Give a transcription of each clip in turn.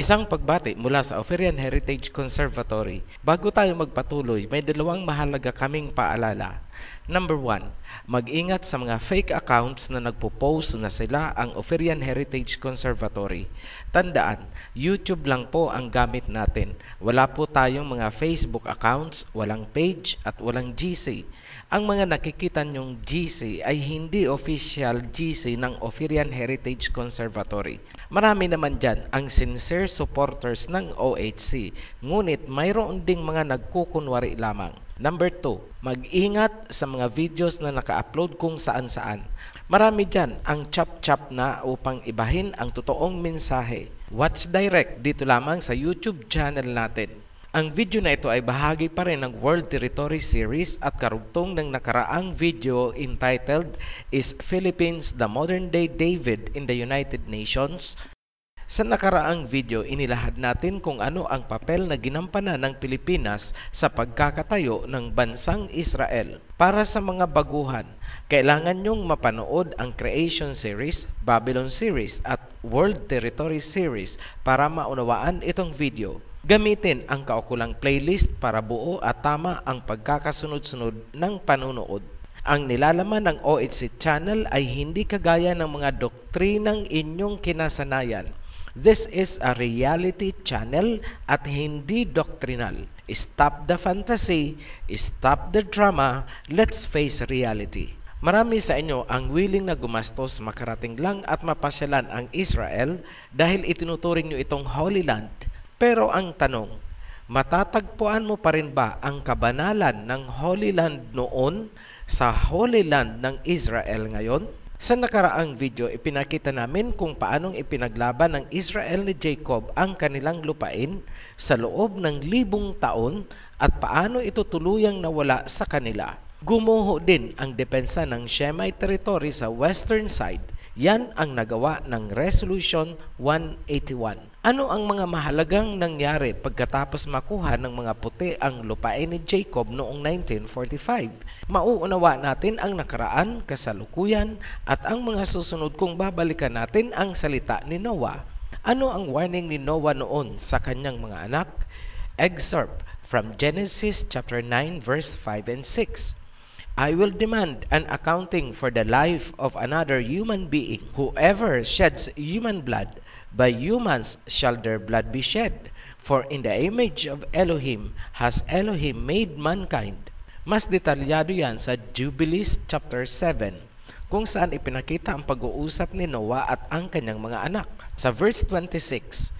Isang pagbati mula sa Oferian Heritage Conservatory. Bago tayo magpatuloy, may dalawang mahalaga kaming paalala. Number 1, mag-ingat sa mga fake accounts na nagpo-post na sila ang Oferian Heritage Conservatory. Tandaan, YouTube lang po ang gamit natin. Wala po tayong mga Facebook accounts, walang page at walang GC. Ang mga nakikita nyong GC ay hindi official GC ng Ophirian Heritage Conservatory. Marami naman dyan ang sincere supporters ng OHC, ngunit mayroon ding mga nagkukunwari lamang. Number 2, mag-ingat sa mga videos na naka-upload kung saan-saan. Marami dyan ang chap-chap na upang ibahin ang totoong mensahe. Watch direct dito lamang sa YouTube channel natin. Ang video na ito ay bahagi pa rin ng World Territory Series at karugtong ng nakaraang video entitled Is Philippines the Modern Day David in the United Nations? Sa nakaraang video, inilahad natin kung ano ang papel na ginampanan ng Pilipinas sa pagkakatayo ng bansang Israel. Para sa mga baguhan, kailangan nyong mapanood ang Creation Series, Babylon Series at World Territory Series para maunawaan itong video. Gamitin ang kaukulang playlist para buo at tama ang pagkakasunod-sunod ng panunood. Ang nilalaman ng OHC channel ay hindi kagaya ng mga doktrinang inyong kinasanayan. This is a reality channel at hindi doctrinal. Stop the fantasy, stop the drama, let's face reality. Marami sa inyo ang willing na gumastos makarating lang at mapasyalan ang Israel dahil itinuturing nyo itong Holy Land pero ang tanong, matatagpuan mo pa rin ba ang kabanalan ng Holy Land noon sa Holy Land ng Israel ngayon? Sa nakaraang video, ipinakita namin kung paanong ipinaglaban ng Israel ni Jacob ang kanilang lupain sa loob ng libong taon at paano ito tuluyang nawala sa kanila. Gumuho din ang depensa ng Shemite territory sa western side yan ang nagawa ng Resolution 181. Ano ang mga mahalagang nangyari pagkatapos makuha ng mga puti ang lupain ni Jacob noong 1945? Mauunawa natin ang nakaraan, kasalukuyan at ang mga susunod kung babalikan natin ang salita ni Noah. Ano ang warning ni Noah noon sa kanyang mga anak? Excerpt from Genesis chapter 9 verse 5 and 6. I will demand an accounting for the life of another human being. Whoever sheds human blood, by humans shall their blood be shed. For in the image of Elohim has Elohim made mankind. Mas detalyado yan sa Jubilees chapter 7 kung saan ipinakita ang pag-uusap ni Noah at ang kanyang mga anak. Sa verse 26,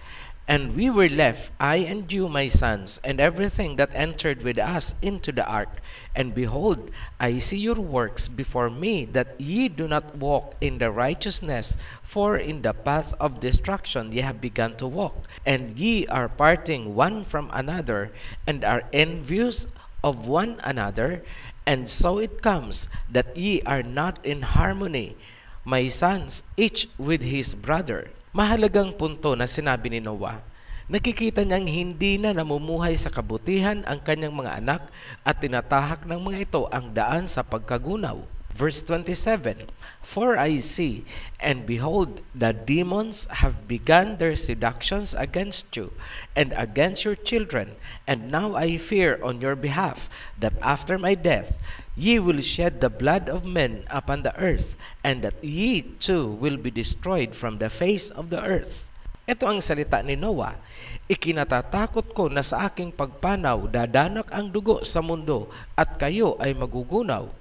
And we were left, I and you, my sons, and everything that entered with us into the ark. And behold, I see your works before me, that ye do not walk in the righteousness, for in the path of destruction ye have begun to walk. And ye are parting one from another, and are envious of one another. And so it comes that ye are not in harmony, my sons, each with his brother. Mahalagang punto na sinabi ni Noah nakikita niyang hindi na namumuhay sa kabutihan ang kanyang mga anak at tinatahak ng mga ito ang daan sa pagkagunaw. Verse 27, For I see, and behold, the demons have begun their seductions against you, and against your children, and now I fear on your behalf, that after my death ye will shed the blood of men upon the earth, and that ye too will be destroyed from the face of the earth. Ito ang salita ni Noah. Ikinatatakot ko na sa aking pagpanaw dadanak ang dugo sa mundo at kayo ay magugunaw.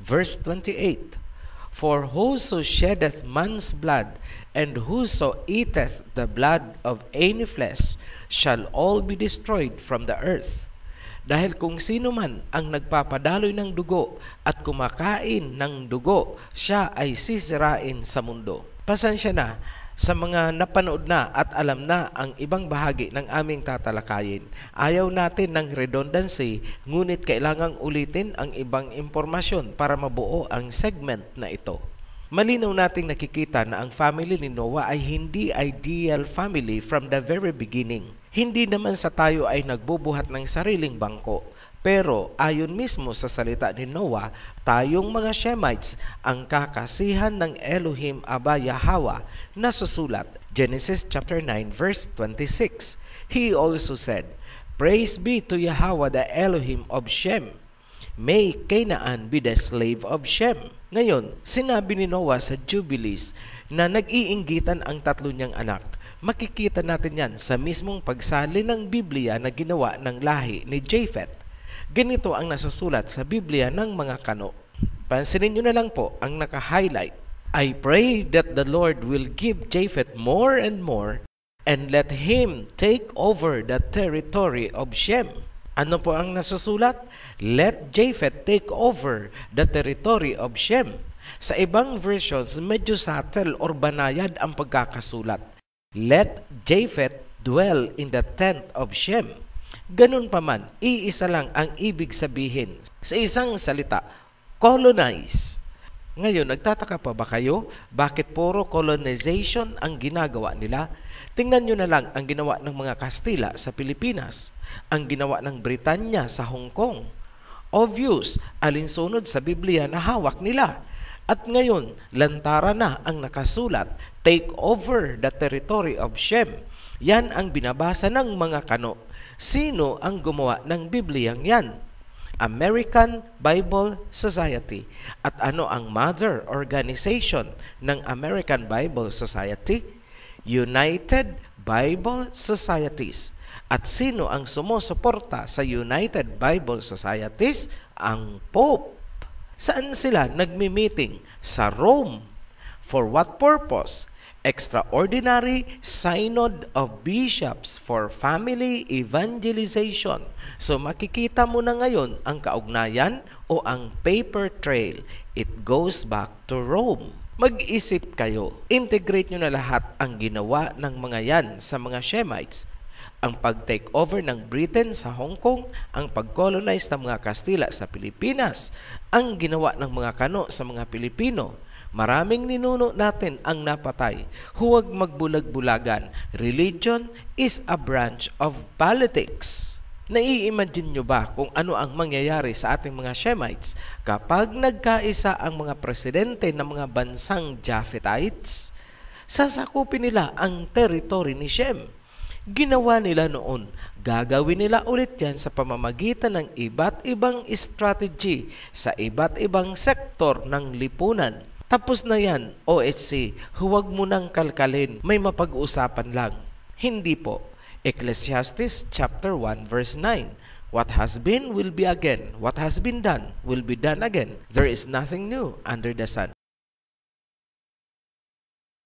Verse 28 For whoso sheddeth man's blood and whoso eateth the blood of any flesh shall all be destroyed from the earth. Dahil kung sino man ang nagpapadaloy ng dugo at kumakain ng dugo, siya ay sisirain sa mundo. Pasensya na, sa mga napanood na at alam na ang ibang bahagi ng aming tatalakayin. Ayaw natin ng redundancy, ngunit kailangang ulitin ang ibang impormasyon para mabuo ang segment na ito. Malinaw nating nakikita na ang family ni Noah ay hindi ideal family from the very beginning. Hindi naman sa tayo ay nagbubuhat ng sariling bangko. Pero ayon mismo sa salita ni Noah, tayong mga Shemites ang kakasihan ng Elohim Aba Yahawa na susulat Genesis chapter 9 verse 26. He also said, Praise be to Yahawa the Elohim of Shem. May Canaan be the slave of Shem. Ngayon, sinabi ni Noah sa Jubilees na nag-iinggitan ang tatlo niyang anak makikita natin yan sa mismong pagsali ng Biblia na ginawa ng lahi ni Japheth. Ganito ang nasusulat sa Biblia ng mga kano. Pansinin nyo na lang po ang naka-highlight. I pray that the Lord will give Japheth more and more and let him take over the territory of Shem. Ano po ang nasusulat? Let Japheth take over the territory of Shem. Sa ibang versions, medyo subtle or banayad ang pagkakasulat. Let Japheth dwell in the tent of Shem. Ganun pa man, iisa lang ang ibig sabihin sa isang salita, colonize. Ngayon, nagtataka pa ba kayo? Bakit puro colonization ang ginagawa nila? Tingnan nyo na lang ang ginawa ng mga Kastila sa Pilipinas, ang ginawa ng Britanya sa Hong Kong. Obvious, alinsunod sa Biblia na hawak nila. At ngayon, lantara na ang nakasulat, take over the territory of Shem. Yan ang binabasa ng mga kano. Sino ang gumawa ng Bibliyang yan? American Bible Society. At ano ang mother organization ng American Bible Society? United Bible Societies. At sino ang sumusuporta sa United Bible Societies? Ang Pope. Saan sila nagmi-meeting? Sa Rome. For what purpose? extraordinary synod of bishops for family evangelization. So makikita mo na ngayon ang kaugnayan o ang paper trail. It goes back to Rome. Mag-isip kayo, integrate nyo na lahat ang ginawa ng mga yan sa mga Shemites. Ang pag-take over ng Britain sa Hong Kong, ang pag-colonize ng mga Kastila sa Pilipinas, ang ginawa ng mga Kano sa mga Pilipino, Maraming ninuno natin ang napatay. Huwag magbulag-bulagan. Religion is a branch of politics. Naiimagine nyo ba kung ano ang mangyayari sa ating mga Shemites kapag nagkaisa ang mga presidente ng mga bansang Japhetites? Sasakupin nila ang teritory ni Shem. Ginawa nila noon, gagawin nila ulit yan sa pamamagitan ng iba't ibang strategy sa iba't ibang sektor ng lipunan tapos na yan, OHC, huwag mo nang kalkalin, may mapag-uusapan lang. Hindi po. Ecclesiastes chapter 1 verse 9. What has been will be again. What has been done will be done again. There is nothing new under the sun.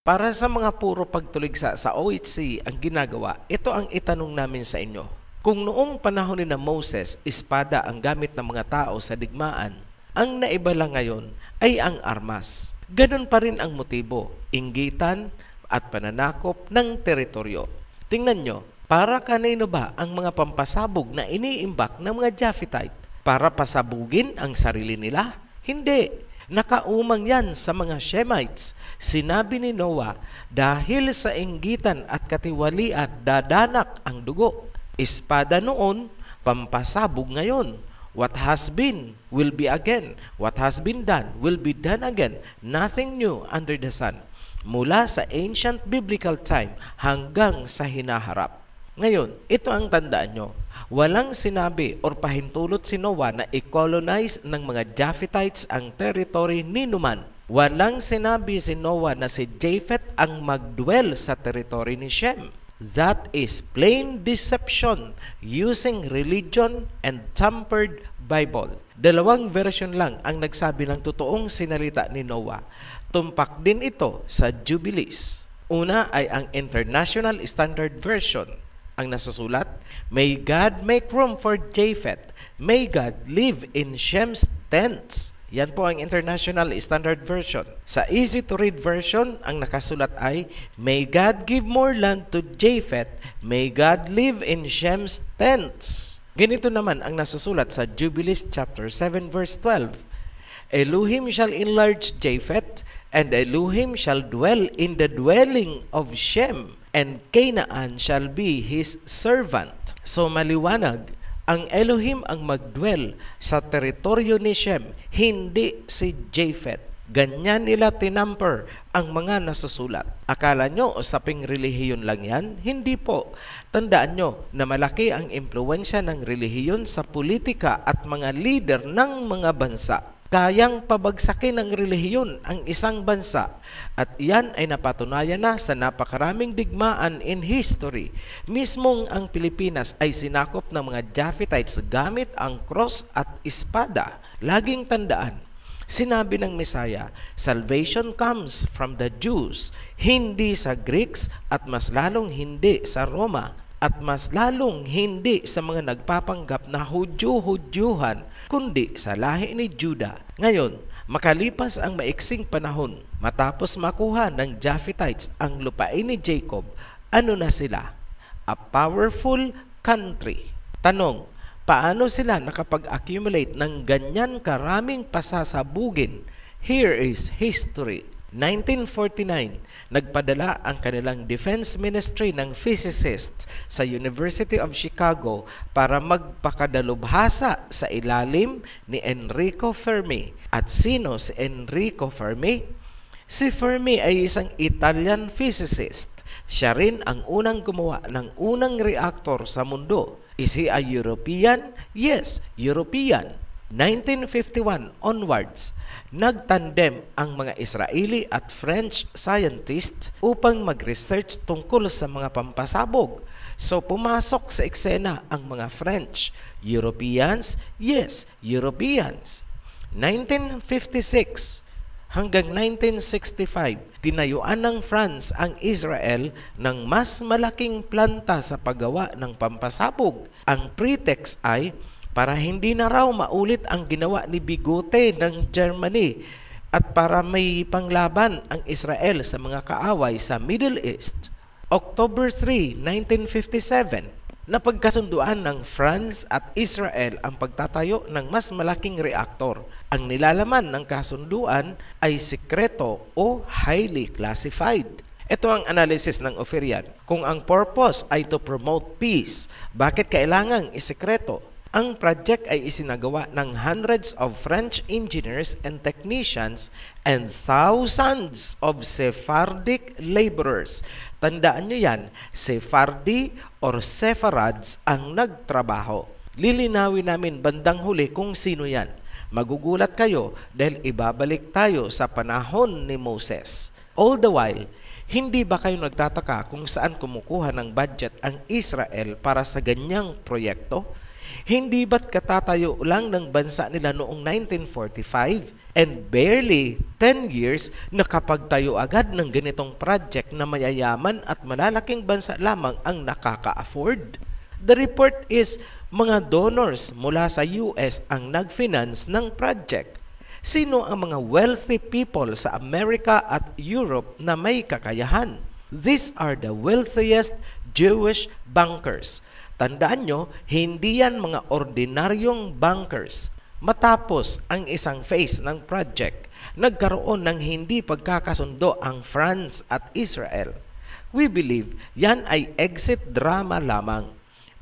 Para sa mga puro pagtuligsa sa OHC ang ginagawa, ito ang itanong namin sa inyo. Kung noong panahon ni na Moses, espada ang gamit ng mga tao sa digmaan, ang naiba lang ngayon ay ang armas. Ganon pa rin ang motibo, inggitan at pananakop ng teritoryo. Tingnan nyo, para kanino ba ang mga pampasabog na iniimbak ng mga Japhethite? Para pasabugin ang sarili nila? Hindi. Nakaumang yan sa mga Shemites. Sinabi ni Noah, dahil sa inggitan at katiwalian dadanak ang dugo. Ispada noon, pampasabog ngayon. What has been will be again. What has been done will be done again. Nothing new under the sun. Mula sa ancient biblical time hanggang sa hinaharap. Ngayon, ito ang tandaan nyo. Walang sinabi or pahintulot si Noah na i-colonize ng mga Japhethites ang territory ni Numan. Walang sinabi si Noah na si Japheth ang magdwell sa territory ni Shem. That is plain deception using religion and tampered Bible. Dalawang version lang ang nagsabi ng totoong sinalita ni Noah. Tumpak din ito sa Jubilees. Una ay ang International Standard Version ang nasusulat, May God make room for Japheth. May God live in Shem's tents. Yan po ang International Standard Version. Sa easy to read version, ang nakasulat ay May God give more land to Japheth, may God live in Shem's tents. Ganito naman ang nasusulat sa Jubilees chapter 7 verse 12. Elohim shall enlarge Japheth, and Elohim shall dwell in the dwelling of Shem, and Canaan shall be his servant. So maliwanag ang Elohim ang magdwell sa teritoryo ni Shem, hindi si Japheth. Ganyan nila tinamper ang mga nasusulat. Akala nyo usaping relihiyon lang yan? Hindi po. Tandaan nyo na malaki ang impluensya ng relihiyon sa politika at mga leader ng mga bansa kayang pabagsakin ng relihiyon ang isang bansa at iyan ay napatunayan na sa napakaraming digmaan in history. Mismong ang Pilipinas ay sinakop ng mga Japhethites gamit ang cross at espada. Laging tandaan, sinabi ng Mesaya, salvation comes from the Jews, hindi sa Greeks at mas lalong hindi sa Roma at mas lalong hindi sa mga nagpapanggap na Hudyo-Hudyuhan kundi sa lahi ni Juda. Ngayon, makalipas ang maiksing panahon, matapos makuha ng Japhethites ang lupain ni Jacob, ano na sila? A powerful country. Tanong, paano sila nakapag-accumulate ng ganyan karaming pasasabugin? Here is history 1949, nagpadala ang kanilang defense ministry ng physicist sa University of Chicago para magpakadalubhasa sa ilalim ni Enrico Fermi. At sino si Enrico Fermi? Si Fermi ay isang Italian physicist. Siya rin ang unang gumawa ng unang reactor sa mundo. Is he a European? Yes, European. 1951 onwards, nagtandem ang mga Israeli at French scientists upang mag-research tungkol sa mga pampasabog. So pumasok sa eksena ang mga French, Europeans, yes, Europeans. 1956 hanggang 1965, tinayuan ng France ang Israel ng mas malaking planta sa paggawa ng pampasabog. Ang pretext ay para hindi na raw maulit ang ginawa ni Bigote ng Germany at para may panglaban ang Israel sa mga kaaway sa Middle East. October 3, 1957, napagkasunduan ng France at Israel ang pagtatayo ng mas malaking reaktor. Ang nilalaman ng kasunduan ay sekreto o highly classified. Ito ang analysis ng Ofirian. Kung ang purpose ay to promote peace, bakit kailangang isekreto ang project ay isinagawa ng hundreds of French engineers and technicians and thousands of Sephardic laborers. Tandaan nyo yan, Sephardi or Sephards ang nagtrabaho. Lilinawin namin bandang huli kung sino yan. Magugulat kayo dahil ibabalik tayo sa panahon ni Moses. All the while, hindi ba kayo nagtataka kung saan kumukuha ng budget ang Israel para sa ganyang proyekto? Hindi ba't katatayo lang ng bansa nila noong 1945 and barely 10 years nakapagtayo agad ng ganitong project na mayayaman at malalaking bansa lamang ang nakaka-afford? The report is mga donors mula sa US ang nag-finance ng project. Sino ang mga wealthy people sa Amerika at Europe na may kakayahan? These are the wealthiest Jewish bankers – Tandaan nyo, hindi yan mga ordinaryong bankers. Matapos ang isang phase ng project, nagkaroon ng hindi pagkakasundo ang France at Israel. We believe yan ay exit drama lamang.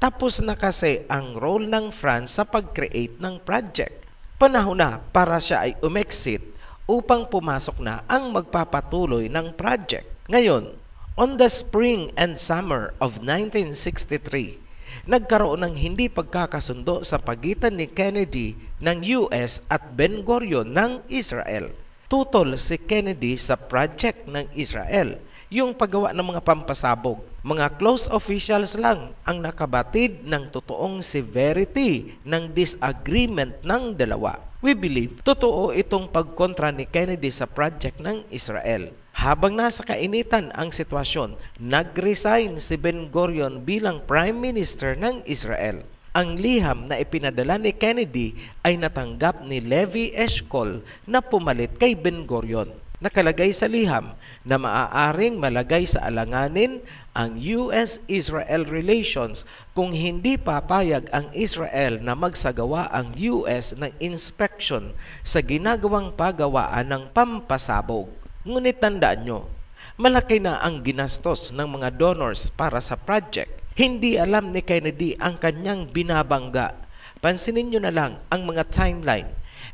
Tapos na kasi ang role ng France sa pag-create ng project. Panahon na para siya ay umexit upang pumasok na ang magpapatuloy ng project. Ngayon, on the spring and summer of 1963, nagkaroon ng hindi pagkakasundo sa pagitan ni Kennedy ng US at Ben Gurion ng Israel. Tutol si Kennedy sa project ng Israel, yung paggawa ng mga pampasabog. Mga close officials lang ang nakabatid ng totoong severity ng disagreement ng dalawa. We believe totoo itong pagkontra ni Kennedy sa project ng Israel. Habang nasa kainitan ang sitwasyon, nag-resign si Ben Gurion bilang Prime Minister ng Israel. Ang liham na ipinadala ni Kennedy ay natanggap ni Levi Eshkol na pumalit kay Ben Gurion. Nakalagay sa liham na maaaring malagay sa alanganin ang US-Israel relations kung hindi papayag ang Israel na magsagawa ang US ng inspection sa ginagawang pagawaan ng pampasabog. Ngunit tandaan nyo, malaki na ang ginastos ng mga donors para sa project. Hindi alam ni Kennedy ang kanyang binabangga. Pansinin nyo na lang ang mga timeline.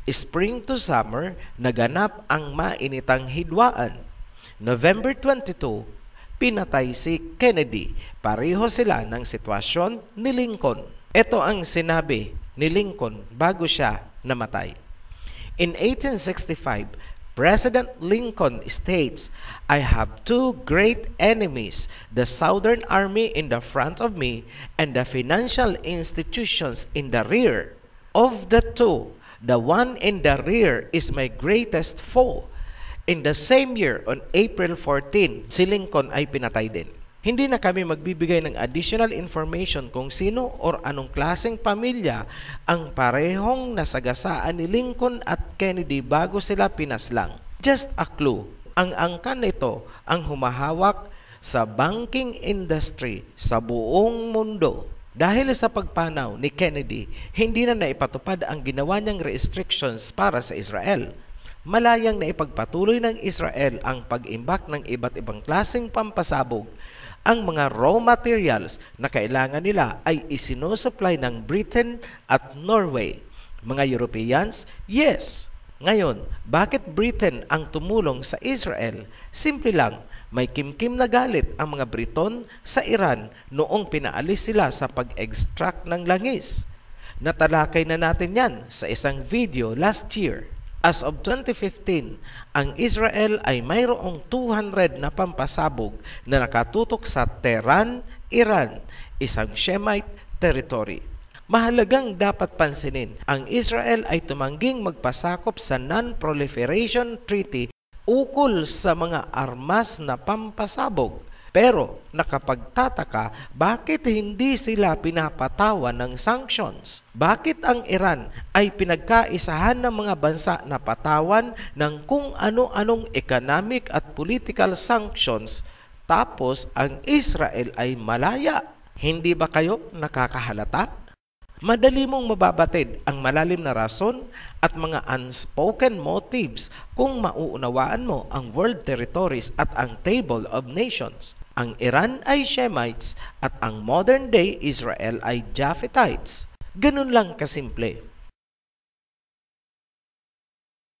Spring to summer, naganap ang mainitang hidwaan. November 22, pinatay si Kennedy. Pareho sila ng sitwasyon ni Lincoln. Ito ang sinabi ni Lincoln bago siya namatay. In 1865, President Lincoln states, I have two great enemies, the Southern Army in the front of me and the financial institutions in the rear. Of the two, the one in the rear is my greatest foe. In the same year, on April 14, si Lincoln ay pinatay din. Hindi na kami magbibigay ng additional information kung sino or anong klaseng pamilya ang parehong nasagasaan ni Lincoln at Kennedy bago sila pinaslang. Just a clue, ang angkan nito ang humahawak sa banking industry sa buong mundo. Dahil sa pagpanaw ni Kennedy, hindi na naipatupad ang ginawa niyang restrictions para sa Israel. Malayang naipagpatuloy ng Israel ang pag-imbak ng iba't ibang klaseng pampasabog ang mga raw materials na kailangan nila ay isinusupply ng Britain at Norway. Mga Europeans, yes. Ngayon, bakit Britain ang tumulong sa Israel? Simple lang, may kimkim na galit ang mga Briton sa Iran noong pinaalis sila sa pag-extract ng langis. Natalakay na natin yan sa isang video last year. As of 2015, ang Israel ay mayroong 200 na pampasabog na nakatutok sa Tehran, Iran, isang Shemite territory. Mahalagang dapat pansinin, ang Israel ay tumangging magpasakop sa Non-Proliferation Treaty ukol sa mga armas na pampasabog pero nakapagtataka bakit hindi sila pinapatawan ng sanctions? Bakit ang Iran ay pinagkaisahan ng mga bansa na patawan ng kung ano-anong economic at political sanctions tapos ang Israel ay malaya? Hindi ba kayo nakakahalata? Madali mong mababatid ang malalim na rason at mga unspoken motives kung mauunawaan mo ang world territories at ang table of nations. Ang Iran ay Shemites at ang modern-day Israel ay Japhetites. Ganun lang kasimple.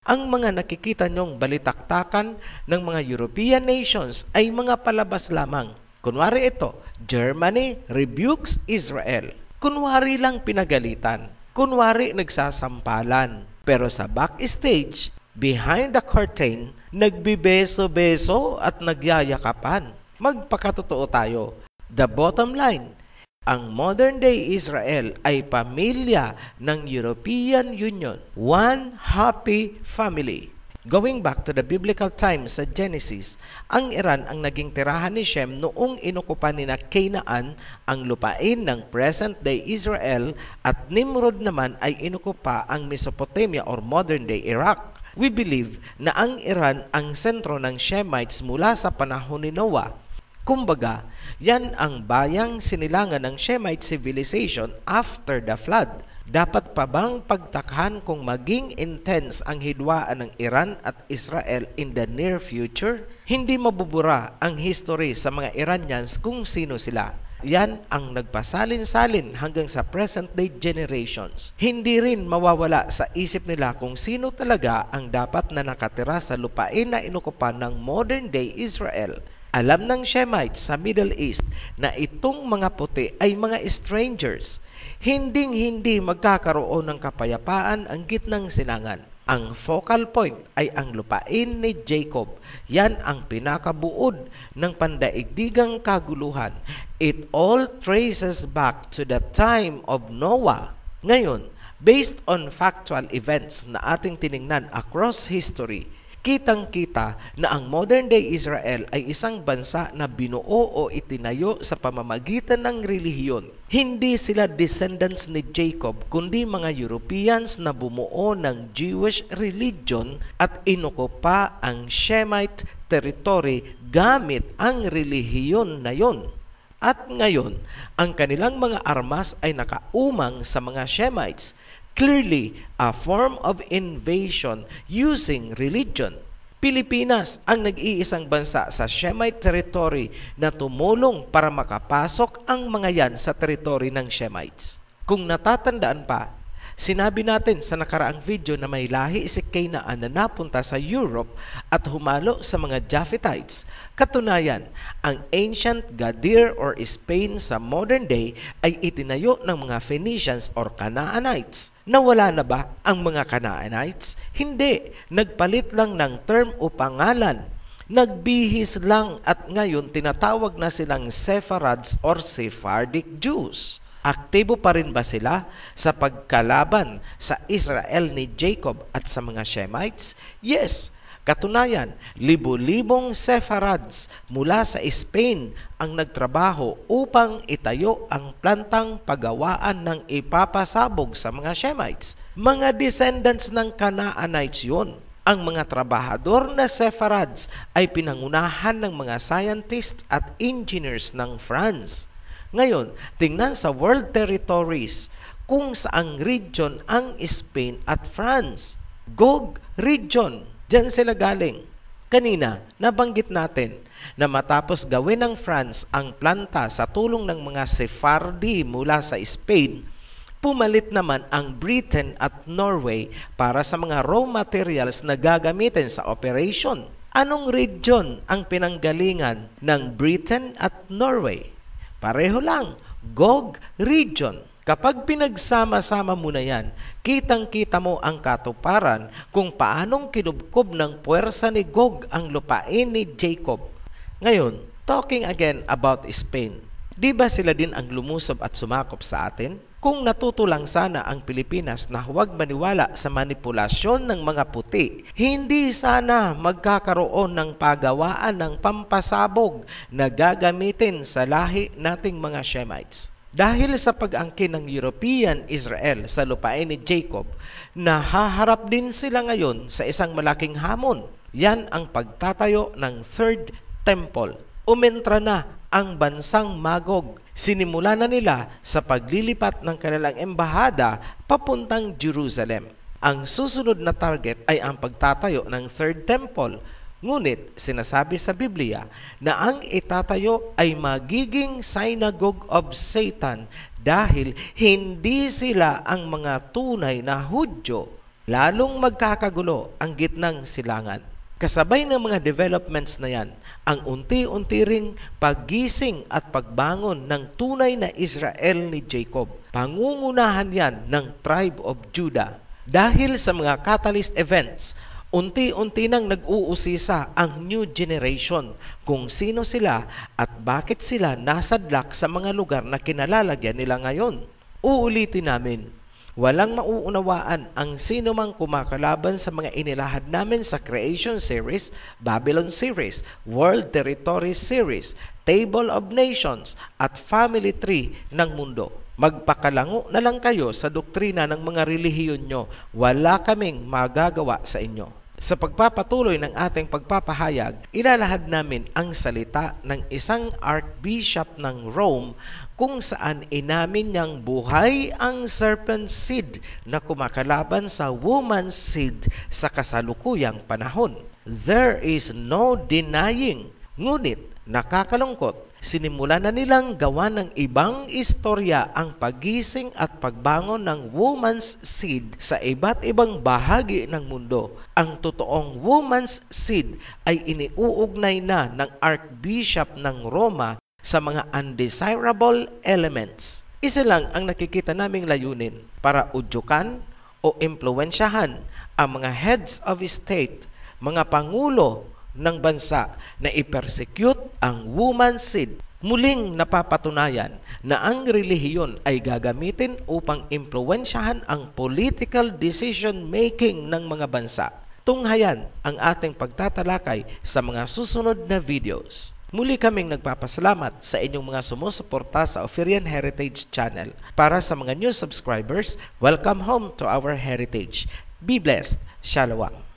Ang mga nakikita niyong balitaktakan ng mga European nations ay mga palabas lamang. Kunwari ito, Germany rebukes Israel. Kunwari lang pinagalitan. Kunwari nagsasampalan. Pero sa backstage, behind the curtain, nagbibeso-beso at nagyayakapan. Magpakatotoo tayo. The bottom line, ang modern-day Israel ay pamilya ng European Union. One happy family. Going back to the biblical times sa Genesis, ang Iran ang naging tirahan ni Shem noong inokupan ni na Canaan ang lupain ng present-day Israel at Nimrod naman ay inukupa ang Mesopotamia or modern-day Iraq. We believe na ang Iran ang sentro ng Shemites mula sa panahon ni Noah Kumbaga, yan ang bayang sinilangan ng Shemite civilization after the flood. Dapat pa bang pagtakhan kung maging intense ang hidwaan ng Iran at Israel in the near future? Hindi mabubura ang history sa mga Iranians kung sino sila. Yan ang nagpasalin-salin hanggang sa present-day generations. Hindi rin mawawala sa isip nila kung sino talaga ang dapat na nakatira sa lupain na inukupan ng modern-day Israel alam ng Shemites sa Middle East na itong mga puti ay mga strangers. Hinding-hindi magkakaroon ng kapayapaan ang gitnang sinangan. Ang focal point ay ang lupain ni Jacob. Yan ang pinakabuod ng pandaigdigang kaguluhan. It all traces back to the time of Noah. Ngayon, based on factual events na ating tiningnan across history, kitang-kita na ang modern-day Israel ay isang bansa na binuo o itinayo sa pamamagitan ng relihiyon. Hindi sila descendants ni Jacob kundi mga Europeans na bumuo ng Jewish religion at inukupa ang Shemite territory gamit ang relihiyon na yon. At ngayon, ang kanilang mga armas ay nakaumang sa mga Shemites – clearly a form of invasion using religion. Pilipinas ang nag-iisang bansa sa Shemite territory na tumulong para makapasok ang mga yan sa territory ng Shemites. Kung natatandaan pa, Sinabi natin sa nakaraang video na may lahi si Canaan na napunta sa Europe at humalo sa mga Japhetites. Katunayan, ang ancient Gadir or Spain sa modern day ay itinayo ng mga Phoenicians or Canaanites. Nawala na ba ang mga Canaanites? Hindi, nagpalit lang ng term o pangalan Nagbihis lang at ngayon tinatawag na silang Sephards or Sephardic Jews aktibo pa rin ba sila sa pagkalaban sa Israel ni Jacob at sa mga Shemites? Yes, Katunayan, libo-libong Sephards mula sa Spain ang nagtrabaho upang itayo ang plantang pagawaan ng ipapasabog sa mga Shemites. Mga descendants ng Canaanites yun. Ang mga trabahador na Sephards ay pinangunahan ng mga scientists at engineers ng France. Ngayon, tingnan sa world territories kung saang region ang Spain at France. Gog region, Diyan sila galing. Kanina, nabanggit natin na matapos gawin ng France ang planta sa tulong ng mga Sephardi mula sa Spain, pumalit naman ang Britain at Norway para sa mga raw materials na gagamitin sa operation. Anong region ang pinanggalingan ng Britain at Norway? Pareho lang, Gog region. Kapag pinagsama-sama mo na yan, kitang-kita mo ang katuparan kung paanong kinubkob ng puwersa ni Gog ang lupain ni Jacob. Ngayon, talking again about Spain, di ba sila din ang lumusob at sumakop sa atin? Kung natuto lang sana ang Pilipinas na huwag maniwala sa manipulasyon ng mga puti, hindi sana magkakaroon ng pagawaan ng pampasabog na gagamitin sa lahi nating mga Shemites. Dahil sa pag-angkin ng European Israel sa lupain ni Jacob, nahaharap din sila ngayon sa isang malaking hamon. Yan ang pagtatayo ng Third Temple. Umentra na ang bansang Magog Sinimula na nila sa paglilipat ng kanilang embahada papuntang Jerusalem. Ang susunod na target ay ang pagtatayo ng Third Temple Ngunit sinasabi sa Biblia na ang itatayo ay magiging synagogue of Satan dahil hindi sila ang mga tunay na Hudyo. Lalong magkakagulo ang gitnang silangan. Kasabay ng mga developments na yan, ang unti-unti ring paggising at pagbangon ng tunay na Israel ni Jacob. Pangungunahan yan ng tribe of Judah. Dahil sa mga catalyst events, unti-unti nang nag-uusisa ang new generation kung sino sila at bakit sila nasadlak sa mga lugar na kinalalagyan nila ngayon. Uulitin namin, Walang mauunawaan ang sino mang kumakalaban sa mga inilahad namin sa Creation Series, Babylon Series, World Territories Series, Table of Nations at Family Tree ng mundo. Magpakalango na lang kayo sa doktrina ng mga relihiyon nyo. Wala kaming magagawa sa inyo. Sa pagpapatuloy ng ating pagpapahayag, ilalahad namin ang salita ng isang Archbishop ng Rome kung saan inamin niyang buhay ang serpent seed na kumakalaban sa woman seed sa kasalukuyang panahon. There is no denying. Ngunit, nakakalungkot, sinimula na nilang gawa ng ibang istorya ang pagising at pagbangon ng woman's seed sa iba't ibang bahagi ng mundo. Ang totoong woman's seed ay iniuugnay na ng Archbishop ng Roma sa mga undesirable elements. Isa lang ang nakikita naming layunin para udyukan o impluensyahan ang mga heads of state, mga pangulo ng bansa na ipersecute ang woman seed. Muling napapatunayan na ang relihiyon ay gagamitin upang impluensyahan ang political decision making ng mga bansa. Tunghayan ang ating pagtatalakay sa mga susunod na videos. Muli kaming nagpapasalamat sa inyong mga sumusuporta sa Ophirian Heritage Channel. Para sa mga new subscribers, welcome home to our heritage. Be blessed! Shalom!